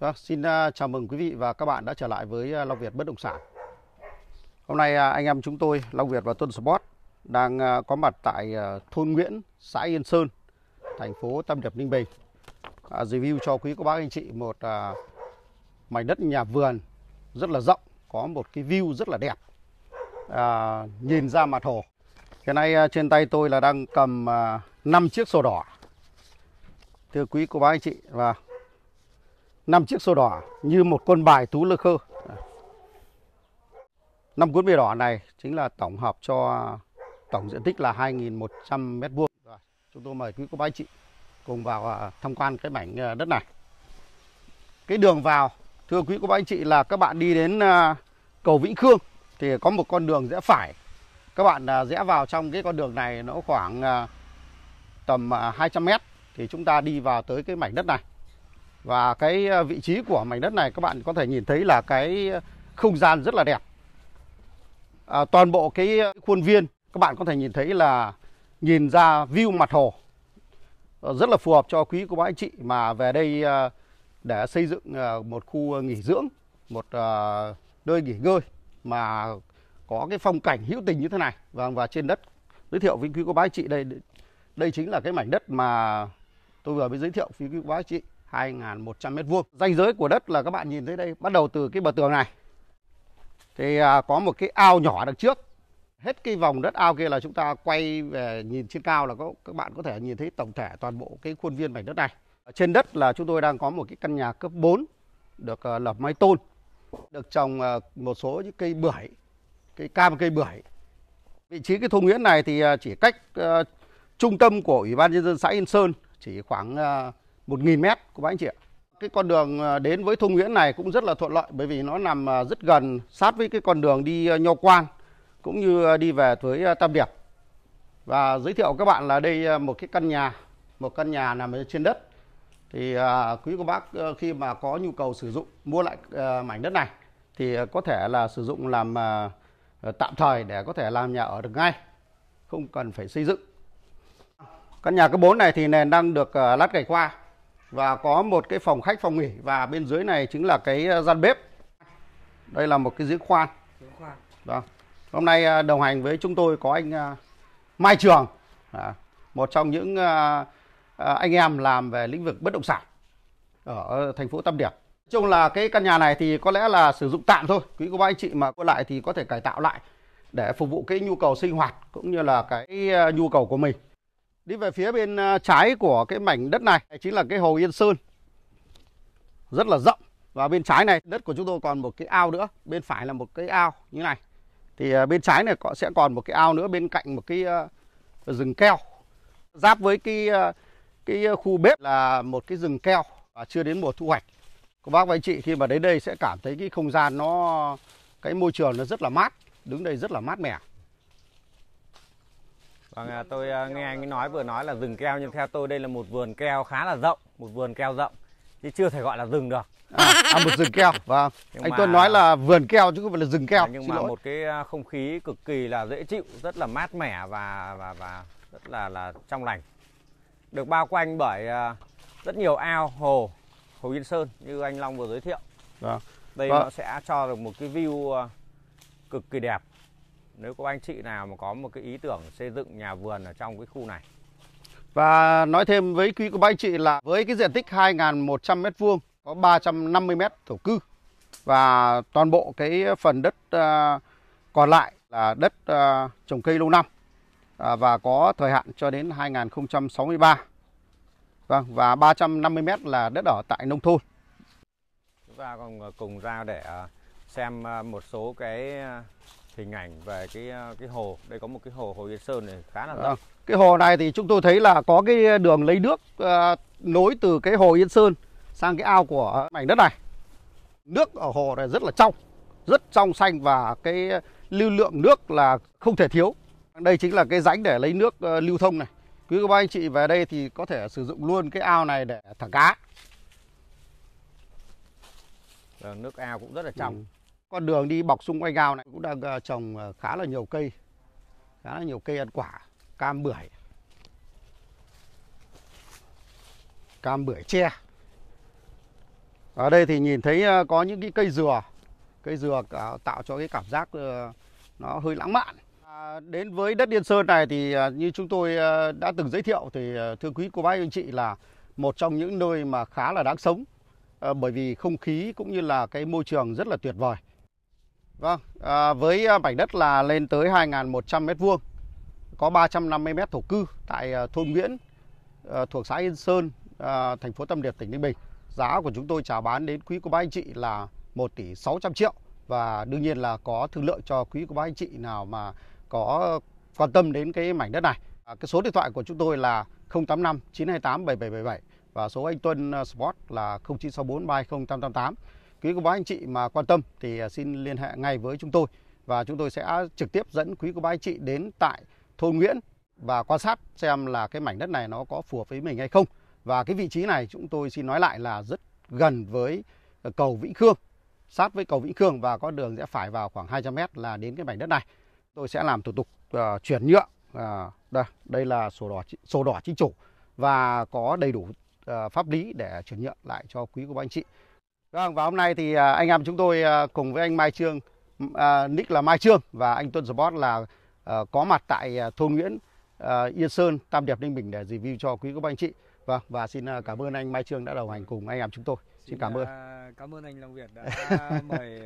Vâng, xin à, chào mừng quý vị và các bạn đã trở lại với à, Long Việt Bất Động Sản. Hôm nay à, anh em chúng tôi, Long Việt và Tuân Sport, đang có mặt tại thôn Nguyễn, xã Yên Sơn, thành phố Tam Điệp, Ninh Bình. Review cho quý cô bác anh chị một mảnh đất nhà vườn rất là rộng, có một cái view rất là đẹp, nhìn ra mặt hồ. Hiện nay trên tay tôi là đang cầm 5 chiếc sổ đỏ. Thưa quý cô bác anh chị, và năm chiếc sổ đỏ như một quân bài tú lơ khơ. Năm cuốn bìa đỏ này chính là tổng hợp cho tổng diện tích là 2.100 mét vuông. Chúng tôi mời quý cô bác anh chị cùng vào à, tham quan cái mảnh à, đất này. Cái đường vào, thưa quý cô bác anh chị là các bạn đi đến à, cầu Vĩnh Khương thì có một con đường rẽ phải. Các bạn rẽ vào trong cái con đường này nó khoảng tầm 200 mét thì chúng ta đi vào tới cái mảnh đất này. Và cái ờ, vị trí của mảnh đất này các bạn có thể nhìn thấy là cái không gian rất là đẹp. À, toàn bộ cái khuôn viên các bạn có thể nhìn thấy là nhìn ra view mặt hồ. Ờ, rất là phù hợp cho quý cô bác anh chị mà về đây ờ, để xây dựng một khu nghỉ dưỡng, một nơi nghỉ ngơi mà có cái phong cảnh hữu tình như thế này và vâng, và trên đất giới thiệu với quý cô bác anh chị đây đây chính là cái mảnh đất mà tôi vừa mới giới thiệu với quý cô bác anh chị 2.100 m2. Ranh giới của đất là các bạn nhìn thấy đây, bắt đầu từ cái bờ tường này. Thì à, có một cái ao nhỏ đằng trước. Hết cái vòng đất ao kia là chúng ta quay về nhìn trên cao là có các bạn có thể nhìn thấy tổng thể toàn bộ cái khuôn viên mảnh đất này. Ở trên đất là chúng tôi đang có một cái căn nhà cấp 4 được à, lợp mái tôn, được trồng à, một số những cây bưởi, cây cam cây bưởi. Vị trí cái thôn nguyễn này thì à, chỉ cách trung tâm của Ủy ban nhân dân xã Yên Sơn chỉ khoảng 1.000 mét của bác anh chị ạ. Cái con đường à, đến với Thung Nguyễn này cũng rất là thuận lợi bởi vì nó nằm à, rất gần sát với cái con đường đi à, Nho Quan cũng như đi về với Tam Điệp. Và giới thiệu các bạn là đây một cái căn nhà, một căn nhà nằm trên đất. Thì quý cô bác khi mà có nhu cầu sử dụng mua lại mảnh đất này thì có thể là sử dụng làm tạm thời để có thể làm nhà ở được ngay, không cần phải xây dựng. Căn nhà cấp 4 này thì nền đang được lát gạch qua và có một cái phòng khách phòng nghỉ và bên dưới này chính là cái ờ, gian bếp đây là một cái giếng khoan vâng hôm nay ờ, đồng hành với chúng tôi có anh ờ, Mai Trường một trong những anh em làm về lĩnh vực bất động sản ở thành phố Tam Điệp chung là cái căn nhà này thì có lẽ là sử dụng tạm thôi quý cô bác anh chị mà có lại thì có thể cải tạo lại để phục vụ cái nhu cầu sinh hoạt cũng như là cái nhu cầu của mình Đi về phía bên à, trái của cái mảnh đất này chính là cái hồ Yên Sơn. Rất là rộng. Và bên trái này đất của chúng tôi còn một cái ao nữa. Bên phải là một cái ao như này. Thì à, bên trái này sẽ còn một cái ao nữa bên cạnh một cái à, rừng keo. Giáp với cái cái khu bếp là một cái rừng keo và chưa đến mùa thu hoạch. Các bác và anh chị khi mà đến đây sẽ cảm thấy cái không gian nó cái môi trường nó rất là mát, đứng đây rất là mát mẻ. Vâng, tôi ờ, nghe anh ấy nói vừa nói là rừng keo nhưng theo tôi đây là một vườn keo khá là rộng, một vườn keo rộng chứ chưa thể gọi là rừng được. À, à một rừng keo. Vâng. Nhưng anh mà... Tuấn nói là vườn keo chứ không phải là rừng keo. nhưng Xin mà lỗi. một cái ờ, không khí cực kỳ là dễ chịu, rất là mát mẻ và và và rất là là trong lành. Được bao quanh bởi ờ, rất nhiều ao, hồ, hồ Yên Sơn như anh Long vừa giới thiệu. Vâng. Đây vâng. nó sẽ cho được một cái view cực kỳ đẹp nếu có anh chị nào mà có một cái ý tưởng xây dựng nhà vườn ở trong cái khu này. Và nói thêm với quý cô bác anh chị là với cái diện tích 2.100 m2 có 350 m thổ cư và toàn bộ cái phần đất à, còn lại là đất à, trồng cây lâu năm à, và có thời hạn cho đến 2063. Vâng và 350 m là đất ở tại nông thôn. Chúng ta còn cùng ra để xem một số cái hình ảnh về cái ờ, cái hồ đây có một cái hồ hồ Yên Sơn này khá là ờ, rộng à, cái hồ này thì chúng tôi thấy là có cái đường lấy nước à, nối từ cái hồ Yên Sơn sang cái ao của mảnh đất này nước ở hồ này rất là trong rất trong xanh và cái lưu lượng nước là không thể thiếu đây chính là cái rãnh để lấy nước lưu thông này quý các bác anh chị về đây thì có thể sử dụng luôn cái ao này để thả cá vâng, nước ao cũng rất là trong ừ. Con đường đi bọc xung quanh ao này cũng đang ờ, trồng ờ, khá là nhiều cây, khá là nhiều cây ăn quả, cam bưởi, cam bưởi tre. Ở đây thì nhìn thấy ờ, có những cái cây dừa, cây dừa tạo cho cái cảm giác nó hơi lãng mạn. À, đến với đất Yên Sơn này thì như chúng tôi đã từng giới thiệu thì thưa quý cô bác anh chị là một trong những nơi mà khá là đáng sống bởi vì không khí cũng như là cái môi trường rất là tuyệt vời. Vâng, à, với à, mảnh đất là lên tới 2.100 m2, có 350 m thổ cư tại à, thôn Nguyễn, à, thuộc xã Yên Sơn, thành phố Tâm Điệp, tỉnh Ninh Bình. Giá của chúng tôi chào bán đến quý của bác anh chị là 1 tỷ 600 triệu và đương nhiên là có thương lượng cho quý của bác anh chị nào mà có quan tâm đến cái mảnh đất này. À, cái số điện thoại của chúng tôi là 085 928 7777 và số anh Tuân Sport là 0964 30888. Quý cô bác anh chị mà quan tâm thì à, xin liên hệ ngay với chúng tôi và chúng tôi sẽ trực tiếp dẫn quý cô bác anh chị đến tại thôn Nguyễn và quan sát xem là cái mảnh đất này nó có phù hợp với mình hay không. Và cái vị trí này chúng tôi xin nói lại là rất gần với à, cầu Vĩnh Khương, sát với cầu Vĩnh Khương và có đường rẽ phải vào khoảng 200 m là đến cái mảnh đất này. Tôi sẽ làm thủ tục uh, chuyển nhượng. Uh, đây, đây là sổ đỏ sổ đỏ chính chủ và có đầy đủ uh, pháp lý để chuyển nhượng lại cho quý cô bác anh chị. Vâng, và hôm nay thì à, anh em chúng tôi à, cùng với anh Mai Trương, à, nick là Mai Trương và anh Tuấn Sport là có mặt tại thôn Nguyễn, Yên Sơn, Tam Điệp, Ninh Bình để review cho quý các anh chị. Vâng, và xin cảm ơn anh Mai Trương đã đồng hành cùng anh em chúng tôi. Xin, xin cảm ơn. cảm ơn anh Long Việt đã mời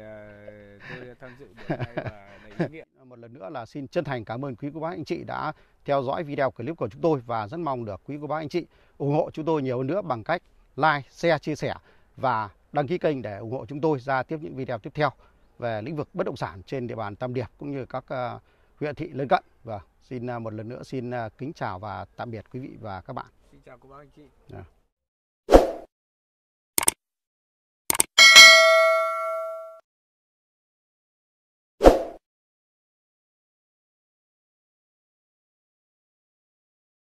tôi tham dự buổi nay và đầy ý nghĩa. Một lần nữa là xin chân thành cảm ơn quý cô bác anh chị đã theo dõi video clip của chúng tôi và rất mong được quý cô bác anh chị ủng hộ chúng tôi nhiều hơn nữa bằng cách like, share, chia sẻ và đăng ký kênh để ủng hộ chúng tôi ra tiếp những video tiếp theo về lĩnh vực bất động sản trên địa bàn Tam Điệp cũng như các ờ, huyện thị lân cận. Và vâng, xin ờ, một lần nữa xin ờ, kính chào và tạm biệt quý vị và các bạn. Xin chào cô bác anh chị. Yeah. Dạ.